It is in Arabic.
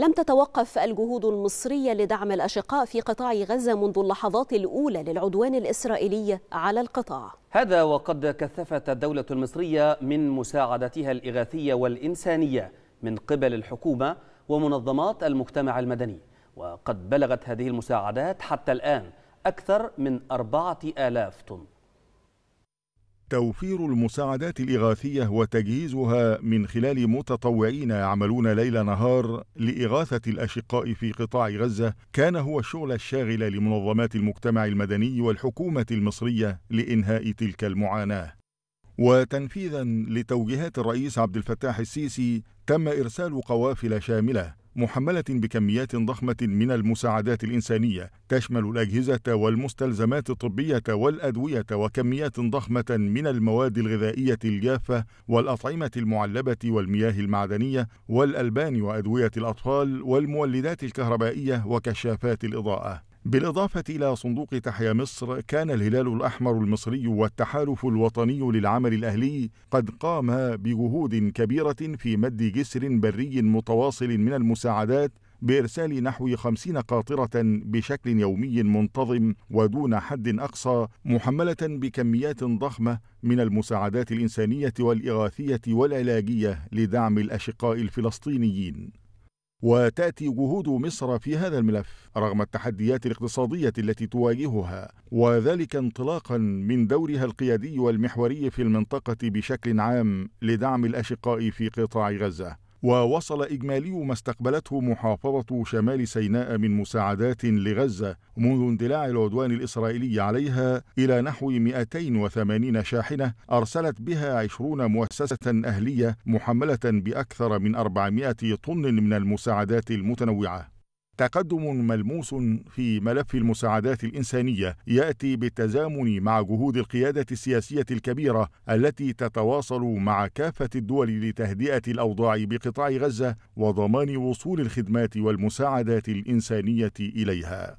لم تتوقف الجهود المصرية لدعم الأشقاء في قطاع غزة منذ اللحظات الأولى للعدوان الإسرائيلي على القطاع هذا وقد كثفت الدولة المصرية من مساعدتها الإغاثية والإنسانية من قبل الحكومة ومنظمات المجتمع المدني وقد بلغت هذه المساعدات حتى الآن أكثر من أربعة آلاف طن توفير المساعدات الإغاثية وتجهيزها من خلال متطوعين يعملون ليل نهار لإغاثة الأشقاء في قطاع غزة كان هو الشغل الشاغل لمنظمات المجتمع المدني والحكومة المصرية لإنهاء تلك المعاناة. وتنفيذا لتوجيهات الرئيس عبد الفتاح السيسي تم إرسال قوافل شاملة محملة بكميات ضخمة من المساعدات الإنسانية تشمل الأجهزة والمستلزمات الطبية والأدوية وكميات ضخمة من المواد الغذائية الجافة والأطعمة المعلبة والمياه المعدنية والألبان وأدوية الأطفال والمولدات الكهربائية وكشافات الإضاءة بالإضافة إلى صندوق تحيا مصر كان الهلال الأحمر المصري والتحالف الوطني للعمل الأهلي قد قام بجهود كبيرة في مد جسر بري متواصل من المساعدات بإرسال نحو خمسين قاطرة بشكل يومي منتظم ودون حد أقصى محملة بكميات ضخمة من المساعدات الإنسانية والإغاثية والعلاجية لدعم الأشقاء الفلسطينيين وتأتي جهود مصر في هذا الملف رغم التحديات الاقتصادية التي تواجهها وذلك انطلاقا من دورها القيادي والمحوري في المنطقة بشكل عام لدعم الأشقاء في قطاع غزة ووصل إجمالي ما استقبلته محافظة شمال سيناء من مساعدات لغزة منذ اندلاع العدوان الإسرائيلي عليها إلى نحو 280 شاحنة أرسلت بها 20 مؤسسة أهلية محملة بأكثر من 400 طن من المساعدات المتنوعة تقدم ملموس في ملف المساعدات الإنسانية يأتي بالتزامن مع جهود القيادة السياسية الكبيرة التي تتواصل مع كافة الدول لتهدئة الأوضاع بقطاع غزة وضمان وصول الخدمات والمساعدات الإنسانية إليها